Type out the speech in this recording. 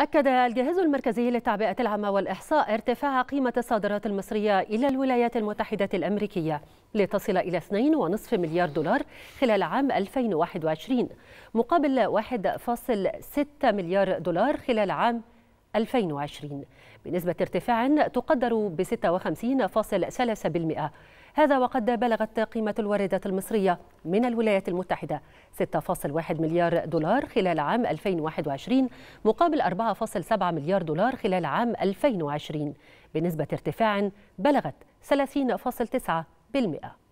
أكد الجهاز المركزي للتعبئة العامة والإحصاء ارتفاع قيمة الصادرات المصرية إلى الولايات المتحدة الأمريكية لتصل إلى 2.5 مليار دولار خلال عام 2021 مقابل 1.6 مليار دولار خلال عام 2020 2020 بنسبة ارتفاع تقدر ب 56.3% هذا وقد بلغت قيمة الواردات المصرية من الولايات المتحدة 6.1 مليار دولار خلال عام 2021 مقابل 4.7 مليار دولار خلال عام 2020 بنسبة ارتفاع بلغت 30.9%